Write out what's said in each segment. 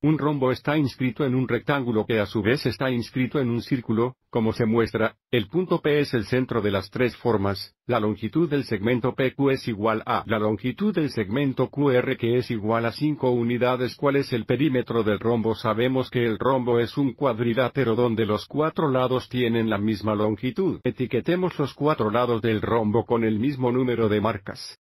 Un rombo está inscrito en un rectángulo que a su vez está inscrito en un círculo, como se muestra, el punto P es el centro de las tres formas, la longitud del segmento PQ es igual a la longitud del segmento QR que es igual a 5 unidades. ¿Cuál es el perímetro del rombo? Sabemos que el rombo es un cuadrilátero donde los cuatro lados tienen la misma longitud. Etiquetemos los cuatro lados del rombo con el mismo número de marcas.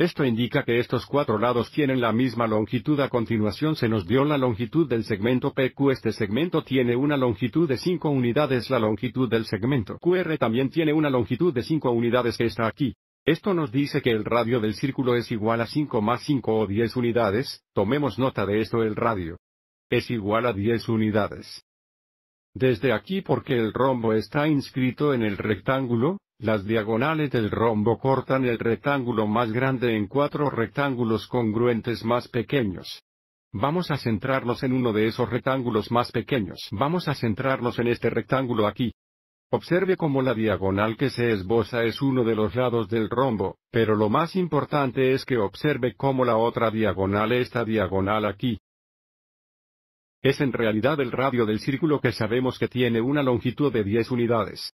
Esto indica que estos cuatro lados tienen la misma longitud. A continuación se nos dio la longitud del segmento PQ. Este segmento tiene una longitud de 5 unidades. La longitud del segmento QR también tiene una longitud de 5 unidades que está aquí. Esto nos dice que el radio del círculo es igual a 5 más 5 o 10 unidades, tomemos nota de esto el radio. Es igual a 10 unidades. Desde aquí porque el rombo está inscrito en el rectángulo, las diagonales del rombo cortan el rectángulo más grande en cuatro rectángulos congruentes más pequeños. Vamos a centrarnos en uno de esos rectángulos más pequeños. Vamos a centrarnos en este rectángulo aquí. Observe cómo la diagonal que se esboza es uno de los lados del rombo, pero lo más importante es que observe cómo la otra diagonal esta diagonal aquí. Es en realidad el radio del círculo que sabemos que tiene una longitud de 10 unidades.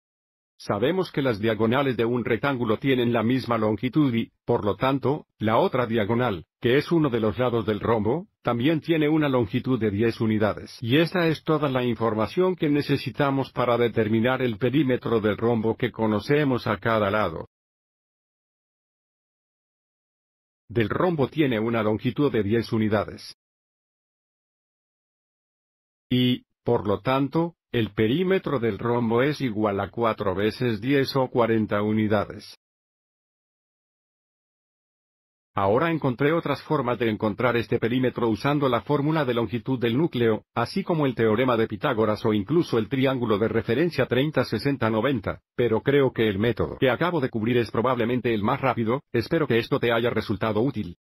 Sabemos que las diagonales de un rectángulo tienen la misma longitud y, por lo tanto, la otra diagonal, que es uno de los lados del rombo, también tiene una longitud de 10 unidades. Y esta es toda la información que necesitamos para determinar el perímetro del rombo que conocemos a cada lado. Del rombo tiene una longitud de 10 unidades. Y, por lo tanto, el perímetro del rombo es igual a 4 veces 10 o 40 unidades. Ahora encontré otras formas de encontrar este perímetro usando la fórmula de longitud del núcleo, así como el teorema de Pitágoras o incluso el triángulo de referencia 30-60-90, pero creo que el método que acabo de cubrir es probablemente el más rápido, espero que esto te haya resultado útil.